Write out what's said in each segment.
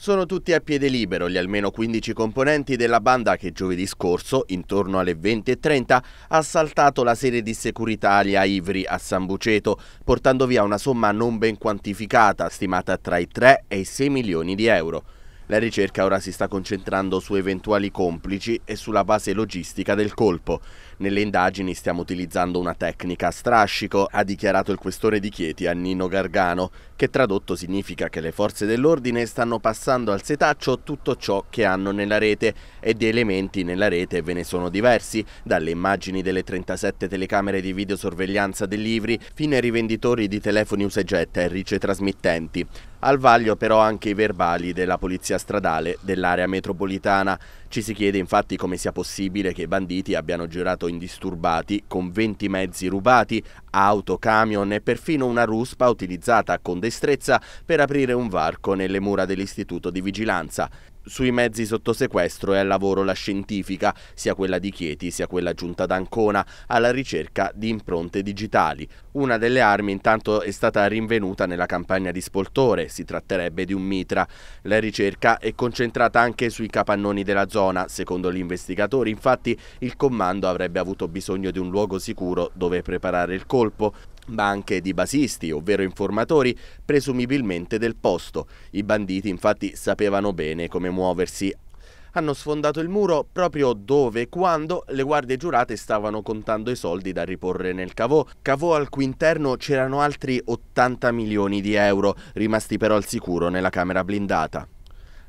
Sono tutti a piede libero gli almeno 15 componenti della banda che giovedì scorso, intorno alle 20.30, ha saltato la serie di Securitalia Ivri a San Buceto, portando via una somma non ben quantificata, stimata tra i 3 e i 6 milioni di euro. La ricerca ora si sta concentrando su eventuali complici e sulla base logistica del colpo. Nelle indagini stiamo utilizzando una tecnica a strascico, ha dichiarato il questore di Chieti a Nino Gargano, che tradotto significa che le forze dell'ordine stanno passando al setaccio tutto ciò che hanno nella rete e di elementi nella rete ve ne sono diversi, dalle immagini delle 37 telecamere di videosorveglianza dei livri fino ai rivenditori di telefoni usegetta e ricetrasmittenti. Al vaglio però anche i verbali della Polizia Stradale dell'area metropolitana. Ci si chiede infatti come sia possibile che i banditi abbiano girato indisturbati con 20 mezzi rubati, auto, camion e perfino una ruspa utilizzata con destrezza per aprire un varco nelle mura dell'istituto di vigilanza sui mezzi sotto sequestro è al lavoro la scientifica, sia quella di Chieti sia quella giunta ad Ancona, alla ricerca di impronte digitali. Una delle armi intanto è stata rinvenuta nella campagna di Spoltore, si tratterebbe di un mitra. La ricerca è concentrata anche sui capannoni della zona, secondo gli investigatori infatti il comando avrebbe avuto bisogno di un luogo sicuro dove preparare il colpo ma anche di basisti, ovvero informatori, presumibilmente del posto. I banditi infatti sapevano bene come muoversi. Hanno sfondato il muro proprio dove e quando le guardie giurate stavano contando i soldi da riporre nel cavò. Cavò al cui interno c'erano altri 80 milioni di euro, rimasti però al sicuro nella camera blindata.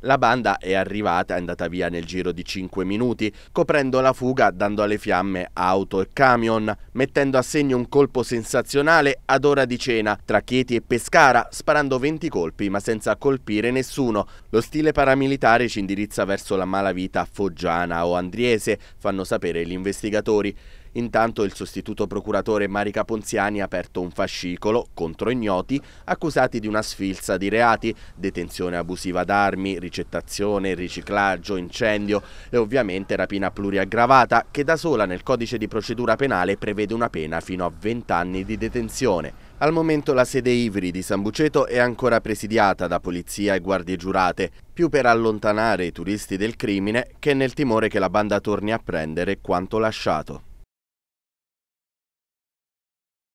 La banda è arrivata e è andata via nel giro di 5 minuti, coprendo la fuga dando alle fiamme auto e camion, mettendo a segno un colpo sensazionale ad ora di cena tra Chieti e Pescara, sparando 20 colpi ma senza colpire nessuno. Lo stile paramilitare ci indirizza verso la malavita foggiana o andriese, fanno sapere gli investigatori. Intanto il sostituto procuratore Marica Ponziani ha aperto un fascicolo contro ignoti accusati di una sfilza di reati, detenzione abusiva d'armi, ricettazione, riciclaggio, incendio e ovviamente rapina pluriaggravata che da sola nel codice di procedura penale prevede una pena fino a 20 anni di detenzione. Al momento la sede Ivri di San Buceto è ancora presidiata da polizia e guardie giurate, più per allontanare i turisti del crimine che nel timore che la banda torni a prendere quanto lasciato.